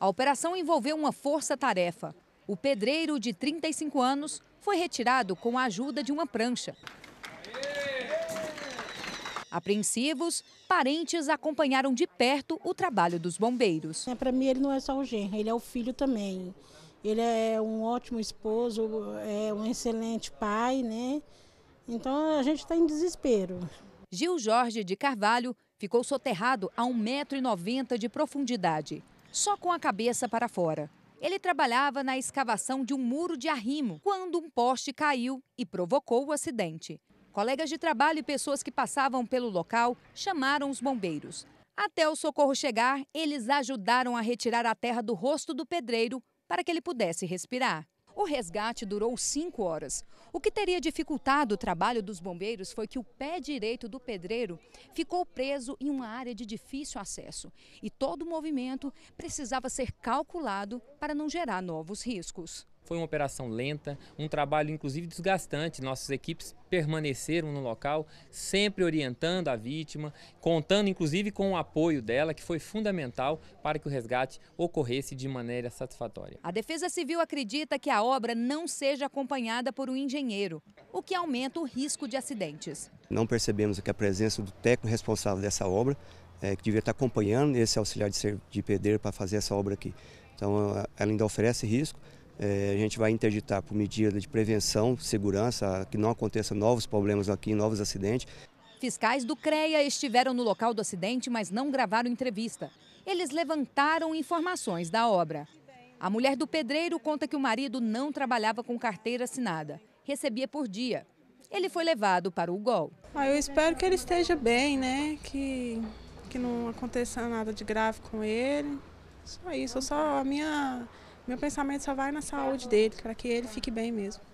A operação envolveu uma força-tarefa. O pedreiro, de 35 anos, foi retirado com a ajuda de uma prancha. Apreensivos, parentes acompanharam de perto o trabalho dos bombeiros. É, Para mim, ele não é só o genro, ele é o filho também. Ele é um ótimo esposo, é um excelente pai, né? Então a gente está em desespero. Gil Jorge de Carvalho ficou soterrado a 1,90m de profundidade só com a cabeça para fora. Ele trabalhava na escavação de um muro de arrimo quando um poste caiu e provocou o acidente. Colegas de trabalho e pessoas que passavam pelo local chamaram os bombeiros. Até o socorro chegar, eles ajudaram a retirar a terra do rosto do pedreiro para que ele pudesse respirar. O resgate durou cinco horas. O que teria dificultado o trabalho dos bombeiros foi que o pé direito do pedreiro ficou preso em uma área de difícil acesso e todo o movimento precisava ser calculado para não gerar novos riscos. Foi uma operação lenta, um trabalho inclusive desgastante. Nossas equipes permaneceram no local, sempre orientando a vítima, contando inclusive com o apoio dela, que foi fundamental para que o resgate ocorresse de maneira satisfatória. A Defesa Civil acredita que a obra não seja acompanhada por um engenheiro, o que aumenta o risco de acidentes. Não percebemos que a presença do técnico responsável dessa obra, é, que devia estar acompanhando esse auxiliar de, ser, de pedreiro para fazer essa obra aqui. Então, eh, ela ainda oferece risco. É, a gente vai interditar por medida de prevenção, segurança, que não aconteça novos problemas aqui, novos acidentes. Fiscais do CREA estiveram no local do acidente, mas não gravaram entrevista. Eles levantaram informações da obra. A mulher do pedreiro conta que o marido não trabalhava com carteira assinada, recebia por dia. Ele foi levado para o GOL. Ah, eu espero que ele esteja bem, né? Que, que não aconteça nada de grave com ele. Só isso, só a minha meu pensamento só vai na saúde dele, para que ele fique bem mesmo.